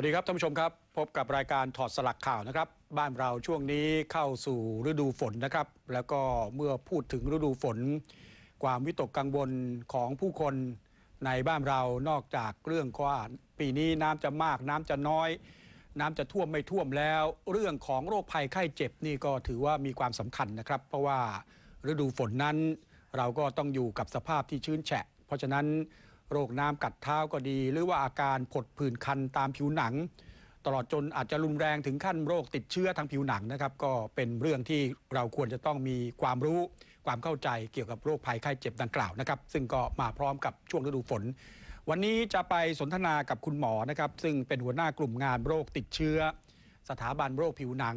วัสดีครับท่านผู้ชมครับ พบกับรายการถอดสลักข่าวนะครับ บ้านเราช่วงนี้เข้าสู่ฤดูฝนนะครับ แล้วก็เมื่อพูดถึงฤดูฝนความวิตกกังวลของผู้คนในบ้านเรานอกจากเรื่องว่าปีนี้น้ำจะมากน้ำจะน้อย น้ำจะท่วมไม่ท่วมแล้ว เรื่องของโรคภัยไข้เจ็บนี่ก็ถือว่ามีความสำคัญนะครับ เพราะว่าฤดูฝนนั้น เราก็ต้องอยู่กับสภาพที่ชื้นแฉะเพราะฉะนั้นโรคน้ำกัดเท้าก็ดี หรือว่าอาการผดผื่นคันตามผิวหนัง ตลอดจนอาจจะรุนแรงถึงขั้นโรคติดเชื้อทางผิวหนังนะครับก็เป็นเรื่องที่เราควรจะต้องมีความรู้ความเข้าใจเกี่ยวกับโรคภัยไข้เจ็บดังกล่าวนะครับซึ่งก็มาพร้อมกับช่วงฤดูฝน วันนี้จะไปสนทนากับคุณหมอนะครับซึ่งเป็นหัวหน้ากลุ่มงานโรคติดเชื้อ สถาบันโรคผิวหนัง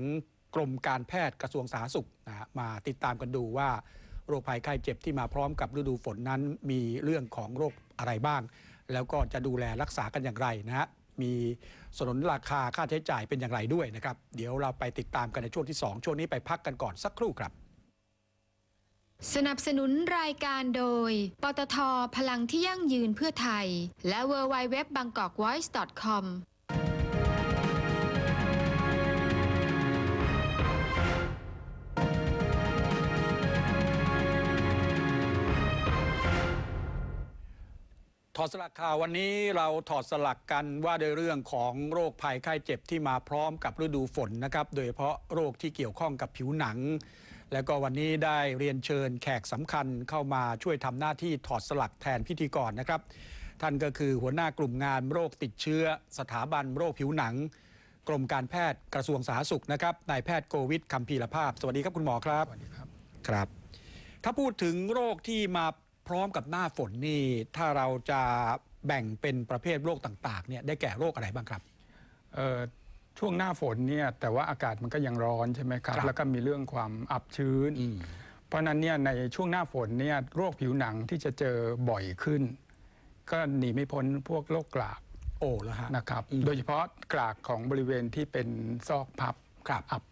กรมการแพทย์กระทรวงสาธารณสุขนะมาติดตามกันดูว่าโรคภัยไข้เจ็บที่มาพร้อมกับฤดูฝนนั้นมีเรื่องของโรคอะไรบ้าง แล้วก็จะดูแลรักษากันอย่างไรนะฮะ มีสนุนราคาค่าใช้จ่ายเป็นอย่างไรด้วยนะครับ เดี๋ยวเราไปติดตามกันในช่วงที่ 2 ช่วงนี้ไปพักกันก่อนสักครู่ครับ สนับสนุนรายการโดย ปตท พลังที่ยั่งยืนเพื่อไทย และ w w w b a n g k o k w o i c e c o m อดสลักข่าว วันนี้เราถอดสลักกันว่าด้วยเรื่องของโรคภัยไข้เจ็บที่มาพร้อมกับฤดูฝนนะครับโดยเฉพาะโรคที่เกี่ยวข้องกับผิวหนัง และก็วันนี้ได้เรียนเชิญแขกสำคัญเข้ามาช่วยทำหน้าที่ถอดสลักแทนพิธีกรนะครับ ท่านก็คือหัวหน้ากลุ่มงานโรคติดเชื้อ สถาบันโรคผิวหนังกรมการแพทย์กระทรวงสาธารณสุขนะครับนายแพทย์โกวิทคัมพีรภาพสวัสดีครับคุณหมอครับสวัสดีครับครับ ถ้าพูดถึงโรคที่มาพร้อมกับหน้าฝนนี่ถ้าเราจะแบ่งเป็นประเภทโรคต่างๆเนี่ยได้แก่โรคอะไรบ้างครับช่วงหน้าฝนเนี่ยแต่ว่าอากาศมันก็ยังร้อนใช่ไหมครับแล้วก็มีเรื่องความอับชื้นเพราะนั้นเนี่ยในช่วงหน้าฝนเนี่ยโรคผิวหนังที่จะเจอบ่อยขึ้น ก็หนีไม่พ้นพวกโรคกลากโอ้แล้วฮะนะครับ โดยเฉพาะกลากของบริเวณที่เป็นซอกพับอับ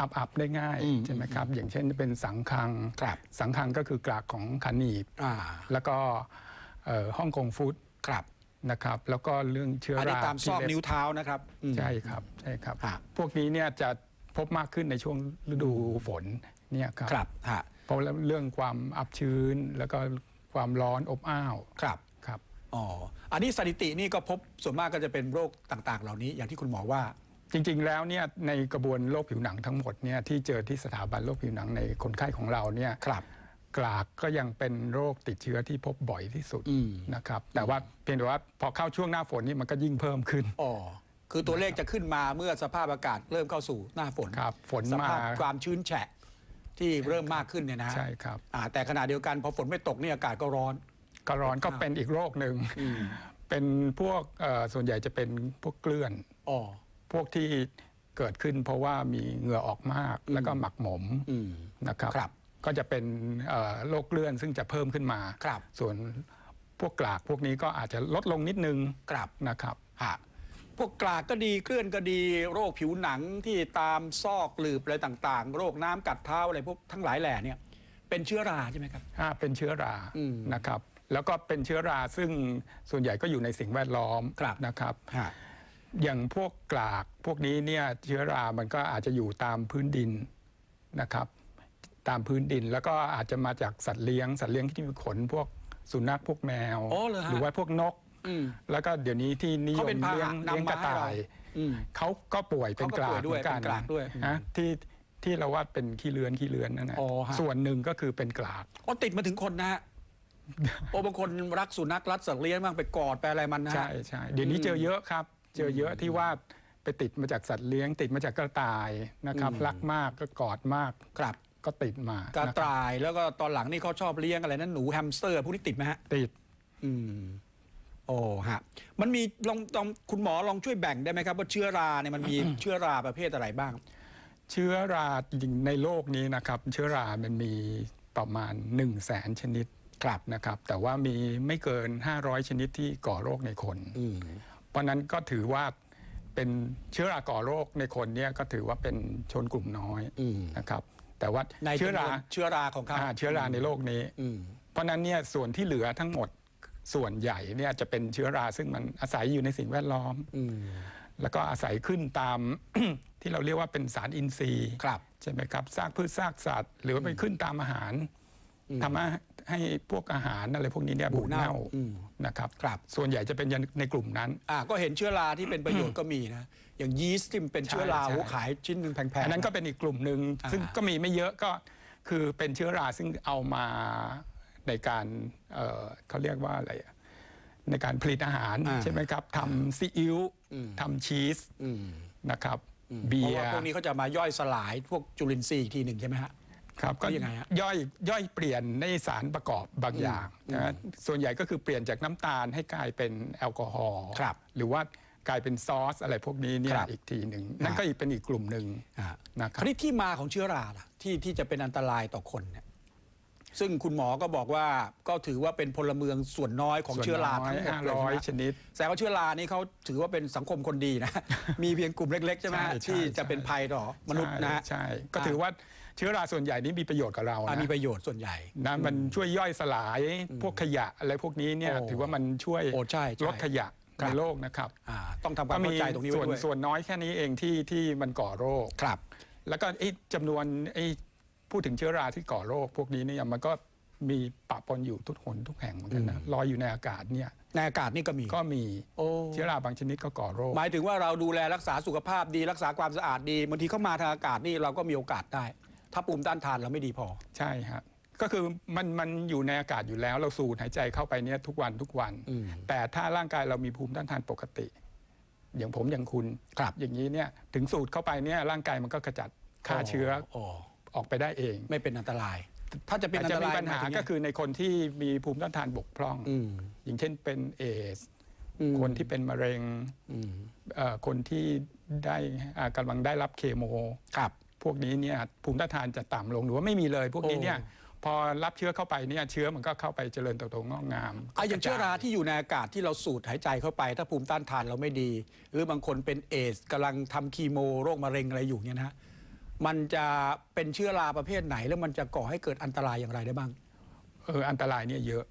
อับอับได้ง่ายใช่ไหมครับอย่างเช่นเป็นสังคังสังคังก็คือกลากของขันหีบแล้วก็ฮ่องกงฟุตนะครับ แล้วก็เรื่องเชื้อราตามซอกนิ้วเท้านะครับใช่ครับใช่ครับพวกนี้เนี่ยจะพบมากขึ้นในช่วงฤดูฝนเนี่ยครับเพราะเรื่องความอับชื้นแล้วก็ความร้อนอบอ้าวครับครับอ๋ออันนี้สถิตินี่ก็พบส่วนมากก็จะเป็นโรคต่างๆ เหล่านี้ อย่างที่คุณหมอว่าจริงๆ แล้วเนี่ยในกระบวนโรคผิวหนังทั้งหมดเนี่ยที่เจอที่สถาบันโรคผิวหนังในคนไข้ของเราเนี่ยครับ กลากก็ยังเป็นโรคติดเชื้อที่พบบ่อยที่สุดนะครับแต่ว่าเพียงแต่ว่าพอเข้าช่วงหน้าฝนนี่มันก็ยิ่งเพิ่มขึ้นอ๋อคือตัวเลขจะขึ้นมาเมื่อสภาพอากาศเริ่มเข้าสู่หน้าฝนครับ ฝนสภาพความชื้นแฉะที่เริ่มมากขึ้นเนี่ยนะใช่ครับแต่ขณะเดียวกันพอฝนไม่ตกนี่อากาศก็ร้อนก็ร้อนก็เป็นอีกโรคหนึ่งเป็นพวกส่วนใหญ่จะเป็นพวกเกลื่อนพวกที่เกิดขึ้นเพราะว่ามีเหงื่อออกมากแล้วก็หมักหมมนะครับ ก็จะเป็นโรคเลื่อน ซึ่งจะเพิ่มขึ้นมาส่วนพวกกลากพวกนี้ก็อาจจะลดลงนิดนึงครับนะครับฮะพวกกลากก็ดีเคลื่อนก็ดีโรคผิวหนังที่ตามซอกหลืบอะไรต่างๆ โรคน้ำกัดเท้าอะไรพวกทั้งหลายแหล่เนี่ย เป็นเชื้อราใช่ไหมครับอ่าเป็นเชื้อรานะครับ แล้วก็เป็นเชื้อราซึ่งส่วนใหญ่ก็อยู่ในสิ่งแวดล้อมนะครับอย่างพวกกลากพวกนี้เนี่ย เชื้อรามันก็อาจจะอยู่ตามพื้นดินนะครับ ตามพื้นดินแล้วก็อาจจะมาจากสัตว์เลี้ยงสัตว์เลี้ยงที่มีขนพวกสุนัขพวกแมวหรือว่าพวกนกแล้วก็เดี๋ยวนี้ที่นิยมเลี้ยงเลี้ยงกระต่ายเขาก็ป่วยเป็นกลากด้วยกันนด้วยะที่ที่เราว่าเป็นขี้เลือนขี้เลือนนั่นแหละส่วนหนึ่งก็คือเป็นกลากอ๋อติดมาถึงคนนะโอ้บางคนรักสุนัขรักสัตว์เลี้ยงมากไปกอดไปอะไรมันนะใช่ใช่เดี๋ยวนี้เจอเยอะครับเจอเยอะที่ว่าไปติดมาจากสัตว์เลี้ยงติดมาจากกระต่ายนะครับรักมากก็กอดมากครับก็ติดมา กระต่ายแล้วก็ตอนหลังนี่เขาชอบเลี้ยงอะไรนั้นหนูแฮมสเตอร์พวกนี้ติดไหมฮะติด อืมโอ้ฮะมันมีลองลองคุณหมอลองช่วยแบ่งได้ไหมครับ ว่าเชื้อราเนี่ยมันมีเชื้อราประเภทอะไรบ้าง เชื้อราในโลกนี้นะครับ เชื้อรามันมีประมาณ 1 0 0 0 0แสนชนิดครับนะครับ แต่ว่ามีไม่เกิน 500 ชนิดที่ก่อโรคในคนอืเพราะนั้นก็ถือว่าเป็นเชื้อราก่อโรคในคนเนี่ยก็ถือว่าเป็นชนกลุ่มน้อยนะครับ แต่ว่าเชื้อราเชื้อราของเขาเชื้อราในโลกนี้เพราะนั้นเนี่ยส่วนที่เหลือทั้งหมดส่วนใหญ่เนี่ยจะเป็นเชื้อราซึ่งมันอาศัยอยู่ในสิ่งแวดล้อมแล้วก็อาศัยขึ้นตามที่เราเรียกว่าเป็นสารอินทรีย์ใช่ไหมครับซากพืชซากสัตว์หรือว่าไปขึ้นตามอาหารทำให้พวกอาหารอะไรพวกนี้เนี่ยบูดเน่านะครับครับส่วนใหญ่จะเป็นในกลุ่มนั้นอ่าก็เห็นเชื้อราที่เป็นประโยชน์ก็มีนะอย่างยีสต์ที่เป็นเชื้อราขายชิ้นหนึ่งแพงๆอันนั้นก็เป็นอีกกลุ่มหนึ่ง ซึ่งก็มีไม่เยอะก็คือเป็นเชื้อราซึ่งเอามาในการเขาเรียกว่าอะไรในการผลิตอาหารใช่ไหมครับทำซีอิ๊วทำชีสนะครับเบียร์พวกนี้เขาจะมาย่อยสลาย พวกจุลินทรีย์อีกทีหนึ่งใช่ไหมฮะครับก็ยังไงฮะย่อยย่อยเปลี่ยนในสารประกอบบางอย่างนะส่วนใหญ่ก็คือเปลี่ยนจากน้ำตาลให้กลายเป็นแอลกอฮอล์ครับ หรือว่ากลายเป็นซอส อะไรพวกนี้เนี่ยอีกทีหนึ่งนั่นก็อีกเป็นอีกกลุ่มหนึ่งนะครับคราวนี้ที่มาของเชื้อราล่ะที่ที่จะเป็นอันตรายต่อคนเนี่ยซึ่งคุณหมอก็บอกว่า ก็ถือว่าเป็นพลเมืองส่วนน้อยของเชื้อราทั้งหมด้อยชนิดแต่ว่าเชื้อรานี่เขาถือว่าเป็นสังคมคนดีนะมีเพียงกลุ่มเล็กๆใช่ไหมที่จะเป็นภัยต่อมนุษย์นะใช่ก็ถือว่าเชื้อราส่วนใหญ่นี้มีประโยชน์กับเรานะมีประโยชน์ส่วนใหญ่นะมันช่วยย่อยสลายพวกขยะอะไรพวกนี้เนี่ย ถือว่ามันช่วยลดขยะในโลกนะครับต้องทำความเข้าใจตรงนี้วด้วยส่วนน้อยแค่นี้เองที่ที่มันก่อโรค ครับ แล้วก็จำจำนวน ไอ้ พูดถึงเชื้อราที่ก่อโรค พวกนี้เนี่ย มันก็มีปะปนอยู่ทุกหนทุกแห่งเหมือนกันนะลอยอยู่ในอากาศเนี่ย ในอากาศนี่ก็มีก็มีเชื้อราบางชนิดก็ก่อโรค หมายถึงว่าเราดูแลรักษาสุขภาพดี รักษาความสะอาดดีบางทีเข้ามาทางอากาศนี่เราก็มีโอกาสได้ถ้าุูมดต้านทานเราไม่ดีพอใช่ฮะก็คือมันมันอยู่ในอากาศอยู่แล้วเราสูดหายใจเข้าไปเนี่ยทุกวันทุกวันแต่ถ้าร่างกายเรามีภูมิต้านทานปกติ อย่างผมอย่างคุณครับอย่างนี้เนี่ย ถึงสูดเข้าไปเนี่ยร่างกายมันก็กระจัดฆ่าเชื้อออออกไปได้เองไม่เป็นอันตราย ถ้าจะเป็นอจันะตมีรายปัญหาก็คือในคนที่มีภูมิต้านทานบกพร่องอย่างเช่นเป็นเอส คนที่เป็นมะเร็งคนที่ได้กำลังได้รับเคมมครับพวกนี้เนี่ยภูมิต้านทานจะต่ำลงหรือว่าไม่มีเลย พวกนี้เนี่ยพอรับเชื้อเข้าไปเนี่ยเชื้อมันก็เข้าไปเจริญเติบโตงอกงามอ่ะอย่างเชื้อราที่อยู่ในอากาศที่เราสูดหายใจเข้าไป ถ้าภูมิต้านทานเราไม่ดี หรือบางคนเป็นเอสกำลังทำคีโมโรคมะเร็งอะไรอยู่เนี่ยนะมันจะเป็นเชื้อราประเภทไหน แล้วมันจะก่อให้เกิดอันตรายอย่างไรได้บ้างเอออันตรายเนี่ยเยอะ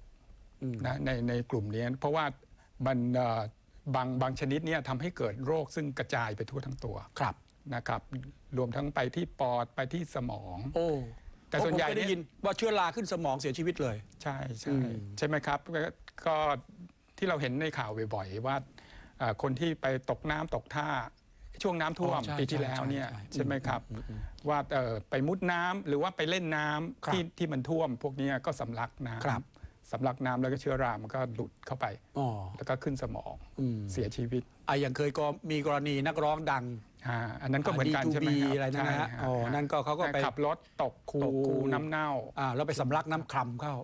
นะในในกลุ่มนี้เพราะว่ามันบางบางชนิดเนี่ยทำให้เกิดโรคซึ่งกระจายไปทั่วทั้งตัวครับนะครับรวมทั้งไปที่ปอดไปที่สมอง โอ้แต่ส่วนใหญ่ได้ยินว่าเชื้อราขึ้นสมองเสียชีวิตเลย ใช่ ใช่ใช่ไหมครับก็ที่เราเห็นในข่าวบ่อยๆว่าคนที่ไปตกน้ำตกท่า ช่วงน้ำท่วมปีที่แล้วเนี่ยใช่ไหมครับ ว่าไปมุดน้ำหรือว่าไปเล่นน้ำาที่ที่มันท่วมพวกนี้ก็สำลักน้ครับำสำลักน้ำแล้วก็เชื้อรามันก็หลุดเข้าไปแล้วก็ขึ้นสมองอเสียชีวิตไอะอย่างเคยก็มีกรณีนักร้องดังอันนั้นก็เหมือนกันใช่ไหมครับอะไรนะฮะอ๋อนั่นก็เขาก็ไปขับรถตกคูน้ำเน่าอ่าแล้วไปสำลักน้ำคลำเข้า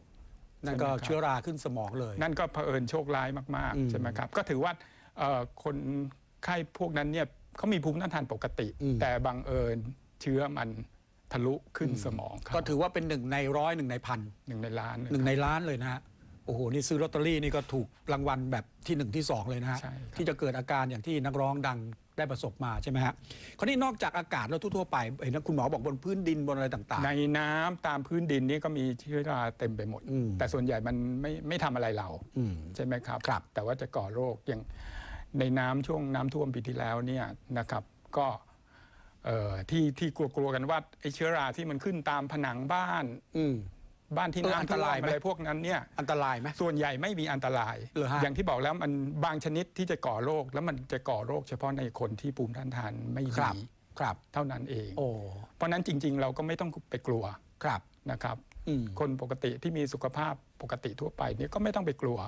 นั่นก็เชื้อราขึ้นสมองเลยนั่นก็เผอิญโชคร้ายมากๆใช่ไหมครับก็ถือว่าคนไข้พวกนั้นเนี่ยเขามีภูมิต้านทานปกติ แต่บังเอิญเชื้อมันทะลุขึ้นสมองก็ถือว่าเป็นหนึ่งในร้อยหนึ่งในพันหนึ่งในล้านหนึ่งในล้านเลยนะฮะโอ้โหนี่ซื้อลอตเตอรี่นี่ก็ถูกรางวัลแบบที่หนึ่งที่สองเลยนะฮะที่จะเกิดอาการอย่างที่นักร้องดังได้ประสบมาใช่ไหมฮะคราวนี้นอกจากอากาศแล้วทั่วๆไป เห็นนะคุณหมอบอกบนพื้นดินบนอะไรต่าง ๆ ในน้ำตามพื้นดินนี่ก็มีเชื้อราเต็มไปหมดมแต่ส่วนใหญ่มันไม่ไม่ทำอะไรเราใช่ไหมครับ ครับ แต่ว่าจะก่อโรคอย่างในน้ำช่วงน้ำท่วมปีที่แล้วเนี่ยนะครับ ก็ที่ที่กลัวๆกันว่าไอ้เชื้อราที่มันขึ้นตามผนังบ้าน อืบ้านที่น่าอัน้ำตรายไหมท่วมอะไรพวกนั้นเนี่ยอันตรายไหมส่วนใหญ่ไม่มีอันตรายเอฮะอย่างที่บอกแล้วมันบางชนิดที่จะก่อโรคแล้วมันจะก่อโรคเฉพาะในคนที่ภูมิต้านทานไม่ดีครับเท่านั้นเองโอ้เพราะนั้นจริง ๆ เราก็ไม่ต้องไปกลัวครับนะครับคนปกติที่มีสุขภาพปกติทั่วไปเนี่ยก็ไม่ต้องไปกลัว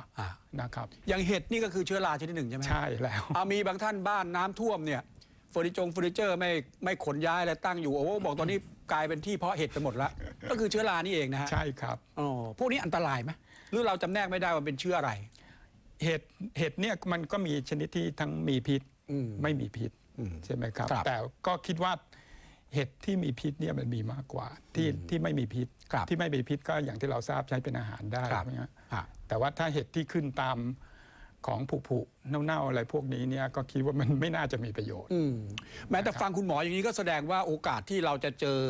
นะครับอย่างเห็ดนี่ก็คือเชื้อราชนิดหนึ่งใช่ไหมใช่ แล้วมีบางท่านบ้านน้ำท่วมเนี่ยเฟอร์นิเจอร์เฟอร์นิเจอร์ไม่ไม่ขนย้ายอะไรตั้งอยู่ โอ้บอกตอนนี้กลายเป็นที่เพาะเห็ดไปหมดแล้วก็คือเชื้อรานี่เองนะฮะใช่ครับอ๋อพวกนี้อันตรายไหมหรือเราจำแนกไม่ได้ว่าเป็นเชื้ออะไร เห็ดเห็ดเนี่ยมันก็มีชนิดที่ทั้งมีพิษมไม่มีพิษใช่ไหมครับรบแต่ก็คิดว่าเห็ดที่มีพิษเนี่ยมันมีมากกว่า ที่ที่ไม่มีพิษที่ไม่มีพิษก็อย่างที่เราทราบใช้เป็นอาหารได้ครับนะฮะแต่ว่าถ้าเห็ดที่ขึ้นตามของผุผุเน่าๆ อะไรพวกนี้เนี่ยก็คิดว่า มันไม่น่าจะมีประโยชน์ แม้แต่ฟังคุณหมออย่างนี้ก็แสดงว่าโอกาสที่เราจะเจอ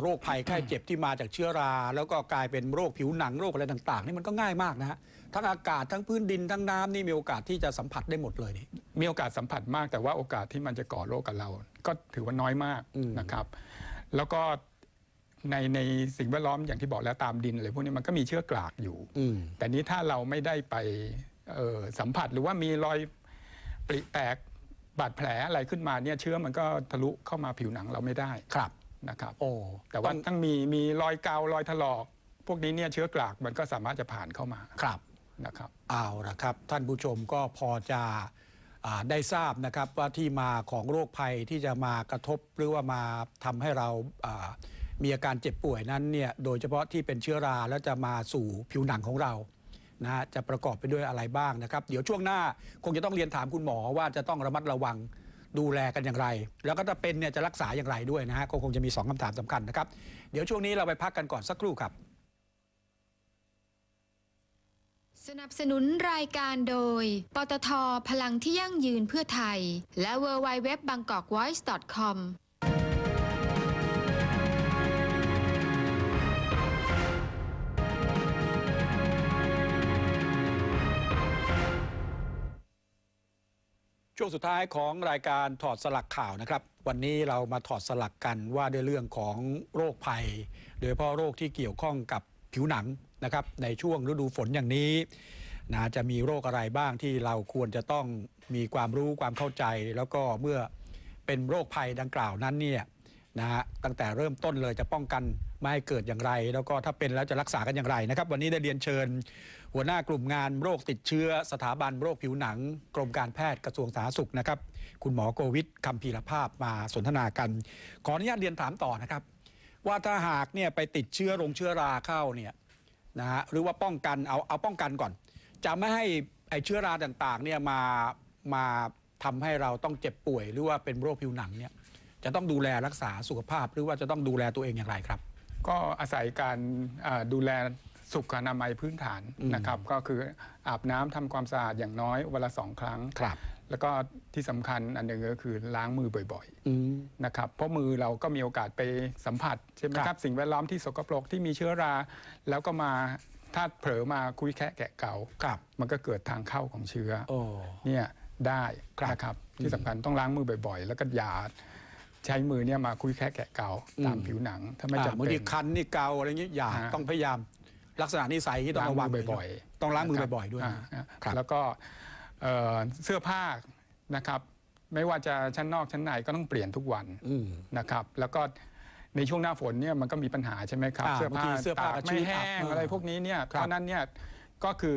โรคภัยไข้เจ็บที่มาจากเชื้อรา แล้วก็กลายเป็นโรคผิวหนังโรคอะไรต่าง ๆนี่มันก็ง่ายมากนะฮะ ทั้งอากาศทั้งพื้นดินทั้งน้ำนี่มีโอกาสที่จะสัมผัสได้หมดเลยนี่ มีโอกาสสัมผัสมากแต่ว่าโอกาสที่มันจะก่อโรคกับเรา ก็ถือว่าน้อยมากนะครับ แล้วก็ในในสิ่งแวดล้อมอย่างที่บอกแล้วตามดินอะไรพวกนี้มันก็มีเชื้อกลากอยู่แต่นี้ถ้าเราไม่ได้ไปสัมผัสหรือว่ามีรอยปริแตกบาดแผลอะไรขึ้นมาเนี่ยเชื้อมันก็ทะลุเข้ามาผิวหนังเราไม่ได้ครับนะครับ โอ้แต่ว่าทั้งมีมีรอยเการอยถลอก พวกนี้เนี่ยเชื้อกลากมันก็สามารถจะผ่านเข้ามาครับนะครับเอาละครับ ท่านผู้ชมก็พอจะได้ทราบนะครับว่าที่มาของโรคภัยที่จะมากระทบหรือว่ามาทำให้เรามีอาการเจ็บป่วยนั้นเนี่ยโดยเฉพาะที่เป็นเชื้อรา แล้วจะมาสู่ผิวหนังของเรานะฮะจะประกอบไปด้วยอะไรบ้างนะครับ เดี๋ยวช่วงหน้าคงจะต้องเรียนถามคุณหมอว่าจะต้องระมัดระวังดูแลกันอย่างไร แล้วก็จะเป็นเนี่ยจะรักษาอย่างไรด้วยนะฮะคงจะมี 2 คำถามสำคัญนะครับ เดี๋ยวช่วงนี้เราไปพักกันก่อนสักครู่ครับ สนับสนุนรายการโดยปตท พลังที่ยั่งยืนเพื่อไทย และ w w w b a n g k o k v o i c e c o m ช่วงสุดท้ายของรายการถอดสลักข่าวนะครับ วันนี้เรามาถอดสลักกันว่าด้วยเรื่องของโรคภัย โดยเฉพาะโรคที่เกี่ยวข้องกับผิวหนังนะครับในช่วงฤดูฝนอย่างนี้นะจะมีโรคอะไรบ้างที่เราควรจะต้องมีความรู้ความเข้าใจ แล้วก็เมื่อเป็นโรคภัยดังกล่าวนั้นเนี่ยนะฮะตั้งแต่เริ่มต้นเลยจะป้องกันไม่ให้เกิดอย่างไร แล้วก็ถ้าเป็นแล้วจะรักษากันอย่างไรนะครับ วันนี้ได้เรียนเชิญหัวหน้ากลุ่มงานโรคติดเชื้อสถาบันโรคผิวหนัง กรมการแพทย์กระทรวงสาธารณสุขนะครับคุณหมอโกวิดคำพีรภาพมาสนทนากัน ขออนุญาตเรียนถามต่อนะครับว่าถ้าหากเนี่ยไปติดเชื้อลงเชื้อราเข้าเนี่ยนะฮะหรือว่าป้องกัน เอาเอาป้องกันก่อน จะไม่ให้ไอเชื้อราต่างๆเนี่ยมามาทำให้เราต้องเจ็บป่วยหรือว่าเป็นโรคผิวหนังเนี่ยจะต้องดูแลรักษาสุขภาพ หรือว่าจะต้องดูแลตัวเองอย่างไรครับ ก็อาศัยการดูแลสุขอนามัยพื้นฐานนะครับ ก็คืออาบน้ำทำความสะอาดอย่างน้อย วันละสองครั้ง ครับ แล้วก็ที่สำคัญอันหนึ่งก็คือล้างมือบ่อยๆนะครับเพราะมือเราก็มีโอกาสไปสัมผัสใช่ไหมครับสิ่งแวดล้อมที่สกปรกที่มีเชื้อรา แล้วก็มาถ้าเผลอมาคุยแคะแกะเกา่ามันก็เกิดทางเข้าของเชื้อเนี่ยได้ครับ ที่สำคัญต้องล้างมือบ่อย ๆ แล้วก็หยาดใช้มือเนี่ยมาคุยแค่แกะเกาตามผิวหนังถ้าไม่จำเป็นบางทีคันนี่เกาอะไรเงี้ยหยาดต้องพยายามลักษณะนิสัยที่ต้องระวังบ่อยๆ ต้องล้างมือบ่อยๆด้วย แล้วก็เสื้อผ้านะครับไม่ว่าจะชั้นนอกชั้นในก็ต้องเปลี่ยนทุกวันนะครับ แล้วก็ในช่วงหน้าฝนเนี่ยมันก็มีปัญหาใช่ไหมครับเสื้อผ้าเสื้อผ้าไม่แห้งอะไรพวกนี้เนี่ยเพราะนั้นเนี่ยก็คือ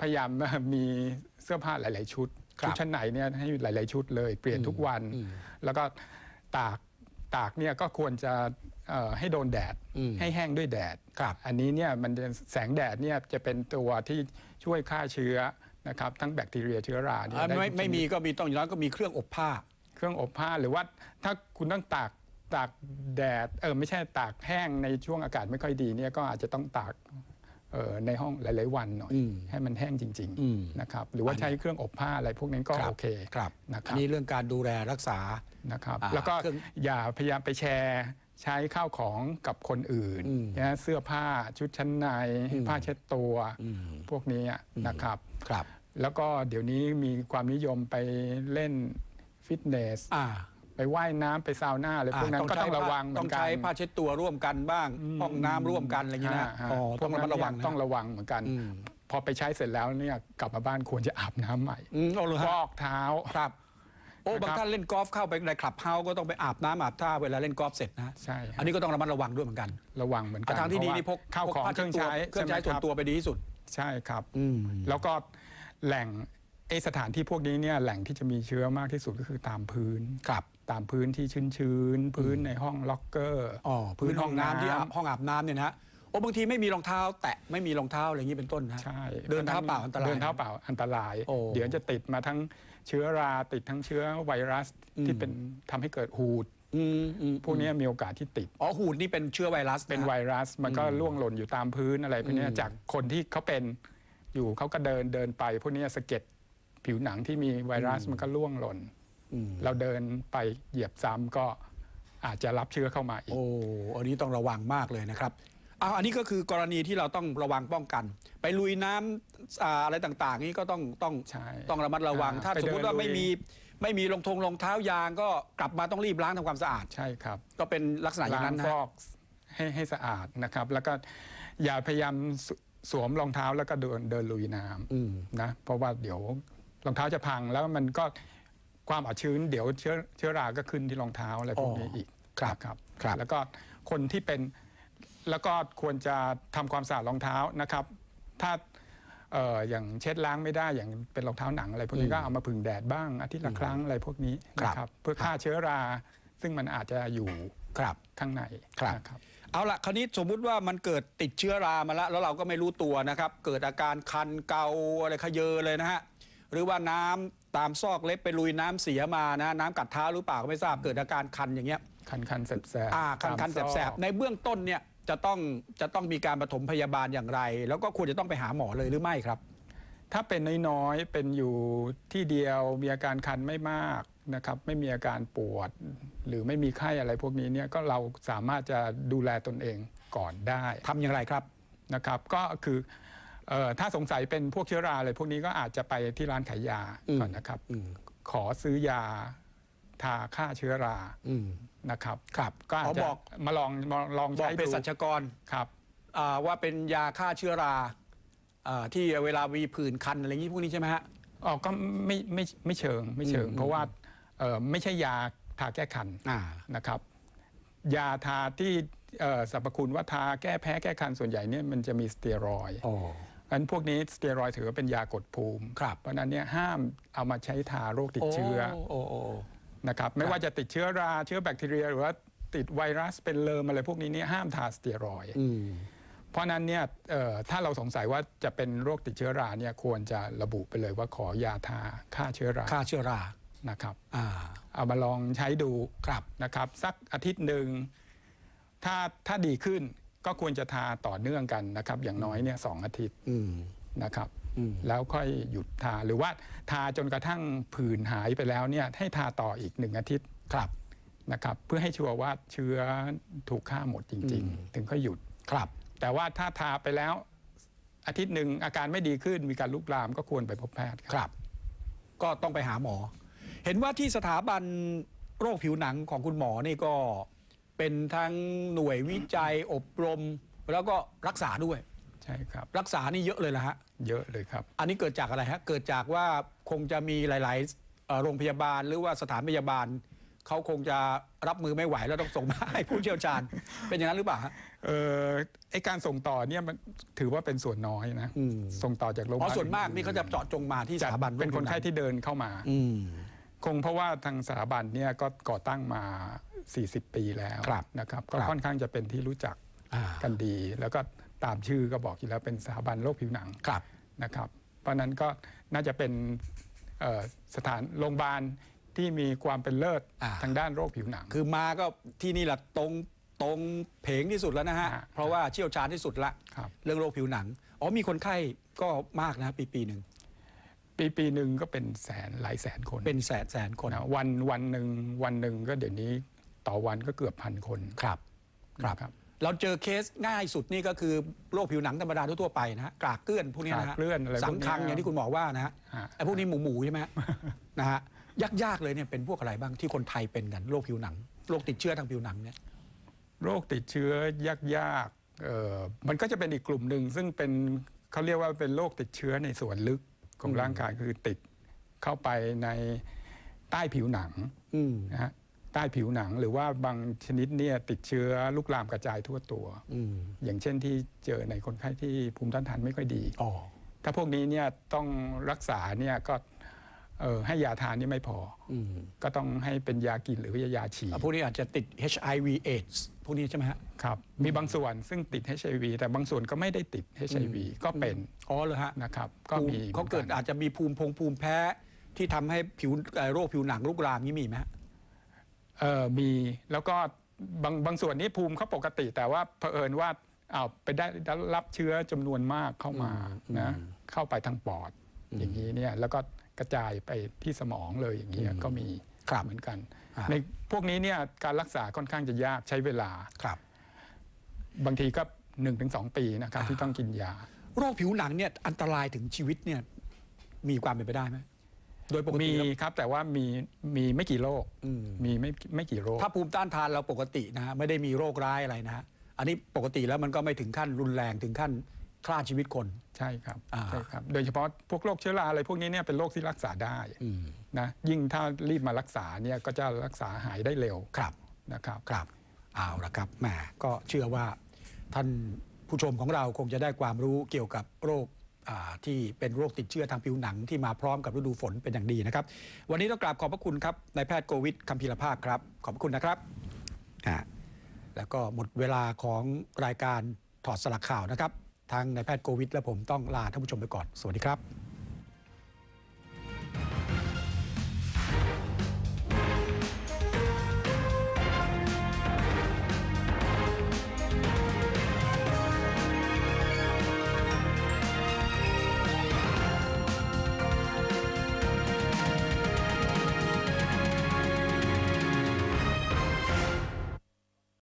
พยายามมีเสื้อผ้าหลายๆ ชุดชุดชั้นในเนี่ยให้หลาย ๆชุดเลย เปลี่ยนทุกวัน แล้วก็ตากตากเนี่ยก็ควรจะให้โดนแดดให้แห้งด้วยแดดครับ อันนี้เนี่ยมันแสงแดดเนี่ยจะเป็นตัวที่ช่วยฆ่าเชื้อนะครับทั้งแบคทีเรียเชื้อราเนี่ยไม่ไม่มีก็มีต้องอย่างนั้นก็มีเครื่องอบผ้าเครื่องอบผ้าหรือว่าถ้าคุณต้องตากตากแดดเออไม่ใช่ตากแห้งในช่วงอากาศไม่ค่อยดีเนี่ยก็อาจจะต้องตากในห้องหลายๆวันหน่อยให้มันแห้งจริงๆนะครับหรือว่าใช้เครื่องอบผ้าอะไรพวกนั้นก็โอเคนะครับนนี่เรื่องการดูแลรักษานะครับแล้วก็อย่าพยายามไปแชร์ใช้ข้าวของกับคนอื่นนะเสื้อผ้าชุดชั้นใน ผ้าเช็ดตัว พวกนี้นะครับครับ แล้วก็เดี๋ยวนี้มีความนิยมไปเล่นฟิตเนสไปว่ายน้ำไปซาวน่าอะไรพวกนั้นก็ต้องระวังเหมือนกันต้องใช้ผ้าเช็ดตัวร่วมกันบ้างห้องน้ำร่วมกันอะไรอย่างนี้นะต้องระมัดระวังต้องระวังเหมือนกัน พอไปใช้เสร็จแล้วเนี่ยกลับมาบ้านควรจะอาบน้ำใหม่ฟอกเท้าครับโอ้ บางท่านเล่นกอล์ฟเข้าไปในคลับเฮาส์ก็ต้องไปอาบน้ำอาบท่าเวลาเล่นกอล์ฟเสร็จนะใช่ อันนี้ก็ต้องระมัดระวังด้วยเหมือนกัน ระวังเหมือนกัน ทางที่ดีนี่พกข้าของเครื่องใช้เครื่องใช้ส่วนตัวไปดีที่สุด ใช่ครับอืมแล้วก็แหล่งไอสถานที่พวกนี้เนี่ยแหล่งที่จะมีเชื้อมากที่สุดก็คือตามพื้นครับตามพื้นที่ชื้นๆ พื้นในห้องล็อกเกอร์ อ๋อ พื้นห้องน้ำที่อาบห้องอาบน้ำเนี่ยนะโอ้บางทีไม่มีรองเท้าแตะไม่มีรองเท้าอะไรอย่างนี้เป็นต้นนะใช่ เดินเท้าเปล่าอันตรายเดินเท้าเปล่าอันตราย เดี๋ยวจะติดมาทั้งเชื้อราติดทั้งเชื้อไวรัสที่เป็นทำให้เกิดหูดพวกนี้มีโอกาสที่ติดอ๋อหูดนี่เป็นเชื้อไวรัส เป็นไวรัสมันก็ล่วงหล่นอยู่ตามพื้นอะไรพวกนี้จากคนที่เขาเป็นอยู่เขาก็เดินเดินไป พวกนี้สะเก็ดผิวหนังที่มีไวรัสมันก็ล่วงหล่นเราเดินไปเหยียบซ้ำก็อาจจะรับเชื้อเข้ามาอีกโอ้อันนี้ต้องระวังมากเลยนะครับออันนี้ก็คือกรณีที่เราต้องระวังป้องกัน ไปลุยน้ำอาอะไรต่าง ๆ นี้ก็ต้องต้องต้องระมัดระวัง ถ้าสมมติว่าไม่มีไม่มีรองทงรองเท้ายาง ก็กลับมาต้องรีบล้างทำความสะอาด ใช่ครับ ก็เป็นลักษณะอย่างนั้นนะฟงะอกให้ให้สะอาดนะครับ แล้วก็อย่าพยายามสวสวมรองเท้าแล้วก็เดินเดินลุยน้ำนะ เพราะว่าเดี๋ยวรองเท้าจะพัง แล้วมันก็ความอับชื้นเดี๋ยวเชื้อเชื้อราก็ขึ้นที่รองเท้าอะไรพวกนี้อีอีกครับครับ แล้วก็คนที่เป็นแล้วก็ควรจะทำความสะอาดรองเท้านะครับ ถ้าเอออย่างเช็ดล้างไม่ได้ อย่างเป็นรองเท้าหนังอะไรพวกนี้ก็เอามาผึ่งแดดบ้างอาทิตย์ละครั้งอะไรพวกนี้นะครับเพื่อฆ่าเชื้อราซึ่งมันอาจจะอยู่ครับข้างในครับรบเอาละคราวนี้สมมุติว่ามันเกิดติดเชื้อรามาแล้วแล้วเราก็ไม่รู้ตัวนะครับ เกิดอาการคันเกาอะไรขยเยอเลยนะฮะหรือว่าน้ำตามซอกเล็บไปลุยน้ำเสียมานะ น้ำกัดเท้าหรือเปล่าก็ไม่ทราบเกิดอาการคันอย่างเงี้ยคันคันแสบแสบอ่าคันคันแสบแสบในเบื้องต้นเนี่ยจะต้องจะต้องมีการปฐมพยาบาลอย่างไร แล้วก็ควรจะต้องไปหาหมอเลยหรือไม่ครับ ถ้าเป็นน้อยๆเป็นอยู่ที่เดียวมีอาการคันไม่มากนะครับ ไม่มีอาการปวดหรือไม่มีไข้อะไร พวกนี้เนี่ยก็เราสามารถจะดูแลตนเองก่อนได้ทำอย่างไรครับนะครับ ก็คือออถ้าสงสัยเป็นพวกเชื้อราอะไรพวกนี้ก็อาจจะไปที่ร้านขายยาก่อนนะครับขอซื้อยา ทาฆ่าเชื้อรานะครับครับก็อาจจะบอกมาลองมาลองบอใช้กเป็นสัชกรครับว่าเป็นยาฆ่าเชื้อราที่เวลาวีผื่นคัน อะไรอย่างนี้พวกนี้ใช่ไหมฮะออกก็ไม่ไม่ไม่เชิงไม่เชิง เพราะว่าไม่ใช่ยาทาแก้คันนะครับ ยาทาที่สรรพคุณ ว่าทาแก้แพ้แก้คันส่วนใหญ่เนี่ยมันจะมีสเตียรอยด์อันพวกนี้สเตียรอยด์ถือว่าเป็นยากดภูมิครับ เพราะนั้นเนี่ยห้ามเอามาใช้ทาโรคติดเชื้อโอ้โอโอนะครับไม่ว่าจะติดเชื้อราเชื้อแบคทีเรียหรือว่าติดไวรัสเป็นเลิมอะไรพวกนี้นี่ห้ามทาสเตียรอยเพราะนั้นเนี่ยถ้าเราสงสัยว่าจะเป็นโรคติดเชื้อราเนี่ยควรจะระบุไปเลยว่าขอยาทาฆ่าเชื้อราฆ่าเชื้อรานะครับเอามาลองใช้ดูครับนะครับ สักอาทิตย์หนึ่งถ้าถ้าดีขึ้นก็ควรจะทาต่อเนื่องกันนะครับ อย่างน้อยเนี่ยสองอาทิตย์นะครับแล้วค่อยหยุดทาหรือว่าทาจนกระทั่งผื่นหายไปแล้วเนี่ยให้ทาต่ออีกหนึ่งอาทิตย์ครับนะครับ เพื่อให้ชัวร์ว่าเชื้อถูกฆ่าหมดจริง ๆ ถึงค่อยหยุดครับ แต่ว่าถ้าทาไปแล้วอาทิตย์หนึ่งอาการไม่ดีขึ้นมีการลุกลาม ก็ควรไปพบแพทย์ครับ ก็ต้องไปหาหมอ เห็นว่าที่สถาบันโรคผิวหนังของคุณหมอนี่ก็ เป็นทั้งหน่วยวิจัยอบรม แล้วก็รักษาด้วยใช่ครับรักษานี่เยอะเลยละฮะเยอะเลยครับ อันนี้เกิดจากอะไรฮะ เกิดจากว่าคงจะมีหลาย ๆ โรงพยาบาลหรือว่าสถานพยาบาลเขาคงจะรับมือไม่ไหว แล้วต้องส่งมาให้ผู้เชี่ยวชาญ เป็นอย่างนั้นหรือเปล่าเออไอการส่งต่อเนี่ยมันถือว่าเป็นส่วนน้อยนะ ส่งต่อจากโรงพยาบาลส่วนมากนี่เขาจะเจาะจงมาที่สถาบันเป็นคนไข้ที่เดินเข้ามา คงเพราะว่าทางสถาบันเนี่ยก็ก่อตั้งมา 40 ปีแล้วนะครับ ก็ค่อนข้างจะเป็นที่รู้จักกันดี แล้วก็ตามชื่อก็บอกอยู่แล้วเป็นสถาบันโรคผิวหนังครับนะครับ เพราะนั้นก็น่าจะเป็นสถานโรงพยาบาลที่มีความเป็นเลิศทางด้านโรคผิวหนัง คือมาก็ที่นี่แหละตรงตรงเพงที่สุดแล้วนะฮะเพราะว่าเชี่ยวชาญที่สุดละเรื่องโรคผิวหนังอ๋อมีคนไข้ก็มากนะปีปีหนึ่งปีปีหนึ่งก็เป็นแสนหลายแสนคน เป็นแสนแสนคน วันวันหนึ่งวันหนึ่งก็เดี๋ยวนี้ต่อวันก็เกือบพันคนครับ ครับเราเจอเคสง่ายสุดนี่ก็คือโรคผิวหนังธรรมดาทั่วไปนะฮะกรากเกลื่อนพวกนี้นะฮะเลื่อนอะไรสังคังอย่างที่คุณหมอว่านะฮะไอ้พวกนี้หมูหมูๆใช่ไหมนะฮะยากๆเลยเนี่ยเป็นพวกอะไรบ้างที่คนไทยเป็นกันโรคผิวหนังโรคติดเชื้อทางผิวหนังเนี่ยโรคติดเชื้อยากๆเออมันก็จะเป็นอีกกลุ่มหนึ่งซึ่งเป็นเขาเรียกว่าเป็นโรคติดเชื้อในส่วนลึกของร่างกายคือติดเข้าไปในใต้ผิวหนังนะฮะใต้ผิวหนังหรือว่าบางชนิดเนี่ยติดเชื้อลุกลามกระจายทั่วตัวอย่างเช่นที่เจอในคนไข้ที่ภูมิต้านทานไม่ค่อยดีถ้าพวกนี้เนี่ยต้องรักษาเนี่ยก็ให้ยาทานนี่ไม่พออก็ต้องให้เป็นยากินหรือวายาฉีดพวกนี้อาจจะติด HIV AIDS พวกนี้ใช่ไหมฮะ ครับ มีบางส่วนซึ่งติด HIV แต่บางส่วนก็ไม่ได้ติด HIV ก็เป็น อ๋อเหรอฮะนะครับก็มีเขาเกิดอาจจะมีภูมิพงภูมิแพ้ที่ทำให้ผิวโรคผิวหนังลุกลามนี่มีไหมฮะเอ่อมีแล้วก็บางบางส่วนนี้ภูมิเขาปกติ แต่ว่าเผอิญว่าเอาไปได้รับเชื้อจำนวนมากเข้ามานะเข้าไปทางปอดอย่างนี้เนี่ยแล้วก็กระจายไปที่สมองเลยอย่างนี้ก็มีครับเหมือนกัน ในพวกนี้เนี่ยการรักษาค่อนข้างจะยากใช้เวลาครับบางทีก็หนึ่งถึงสองปีนะครับที่ต้องกินยาโรคผิวหนังเนี่ยอันตรายถึงชีวิตเนี่ยมีความเป็นไปได้ไหมโดยปกติมีครับแต่ว่ามีมีไม่กี่โรคมีไม่ไม่กี่โรคถ้าภูมิต้านทานเราปกตินะฮะไม่ได้มีโรคร้ายอะไรนะฮะอันนี้ปกติแล้วมันก็ไม่ถึงขั้นรุนแรงถึงขั้นฆ่าชีวิตคนใช่ครับใช่ครับโดยเฉพาะพวกโรคเชื้อราอะไร พวกนี้เนี่ยเป็นโรคที่รักษาได้นะยิ่งถ้ารีบมารักษาเนี่ยก็จะรักษาหายได้เร็วครับนะครับ ครับเอาละครับแหมก็เชื่อว่าท่านผู้ชมของเราคงจะได้ความรู้เกี่ยวกับโรคที่เป็นโรคติดเชื้อทางผิวหนังที่มาพร้อมกับฤดูฝนเป็นอย่างดีนะครับ วันนี้ต้องกราบขอบพระคุณครับนายแพทย์โกวิดคัมพีรภาพครับ ขอบพระคุณนะครับ แล้วก็หมดเวลาของรายการถอดสลักข่าวนะครับ ทางนายแพทย์โกวิดและผมต้องลาท่านผู้ชมไปก่อน สวัสดีครับ